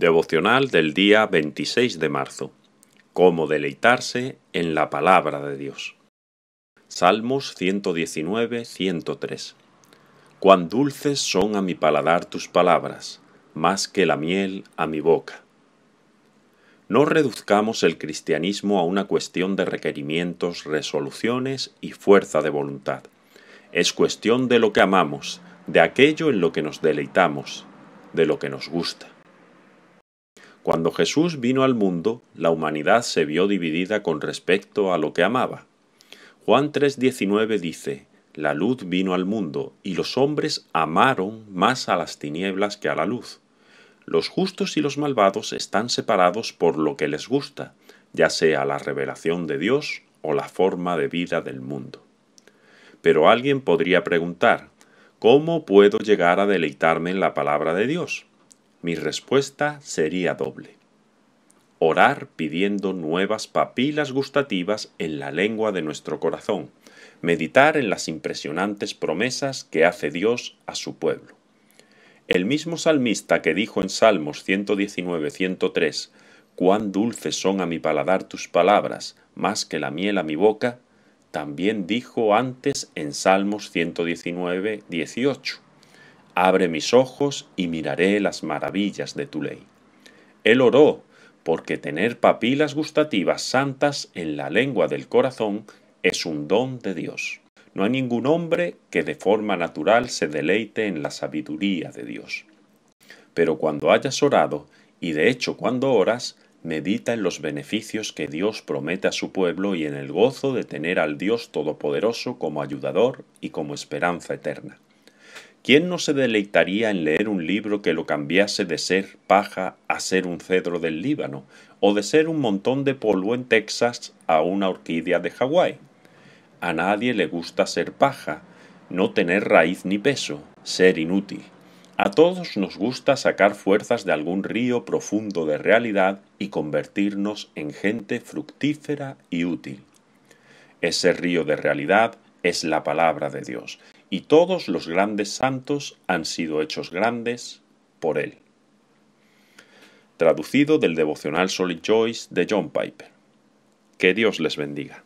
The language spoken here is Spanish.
Devocional del día 26 de marzo. Cómo deleitarse en la palabra de Dios. Salmos 119, 103. Cuán dulces son a mi paladar tus palabras, más que la miel a mi boca. No reduzcamos el cristianismo a una cuestión de requerimientos, resoluciones y fuerza de voluntad. Es cuestión de lo que amamos, de aquello en lo que nos deleitamos, de lo que nos gusta. Cuando Jesús vino al mundo, la humanidad se vio dividida con respecto a lo que amaba. Juan 3:19 dice, La luz vino al mundo, y los hombres amaron más a las tinieblas que a la luz. Los justos y los malvados están separados por lo que les gusta, ya sea la revelación de Dios o la forma de vida del mundo. Pero alguien podría preguntar, ¿cómo puedo llegar a deleitarme en la palabra de Dios? mi respuesta sería doble. Orar pidiendo nuevas papilas gustativas en la lengua de nuestro corazón, meditar en las impresionantes promesas que hace Dios a su pueblo. El mismo salmista que dijo en Salmos 119-103, cuán dulces son a mi paladar tus palabras, más que la miel a mi boca, también dijo antes en Salmos 119, 18. Abre mis ojos y miraré las maravillas de tu ley. Él oró, porque tener papilas gustativas santas en la lengua del corazón es un don de Dios. No hay ningún hombre que de forma natural se deleite en la sabiduría de Dios. Pero cuando hayas orado, y de hecho cuando oras, medita en los beneficios que Dios promete a su pueblo y en el gozo de tener al Dios Todopoderoso como ayudador y como esperanza eterna. ¿Quién no se deleitaría en leer un libro que lo cambiase de ser paja a ser un cedro del Líbano, o de ser un montón de polvo en Texas a una orquídea de Hawái? A nadie le gusta ser paja, no tener raíz ni peso, ser inútil. A todos nos gusta sacar fuerzas de algún río profundo de realidad y convertirnos en gente fructífera y útil. Ese río de realidad es la palabra de Dios, y todos los grandes santos han sido hechos grandes por él. Traducido del devocional Solid Joyce de John Piper. Que Dios les bendiga.